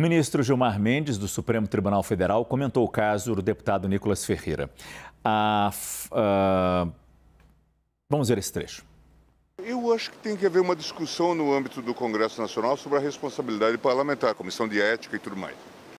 O ministro Gilmar Mendes, do Supremo Tribunal Federal, comentou o caso do deputado Nicolas Ferreira. A, a... Ah, vamos ver esse trecho. Eu acho que tem que haver uma discussão no âmbito do Congresso Nacional sobre a responsabilidade parlamentar, comissão de ética e tudo mais.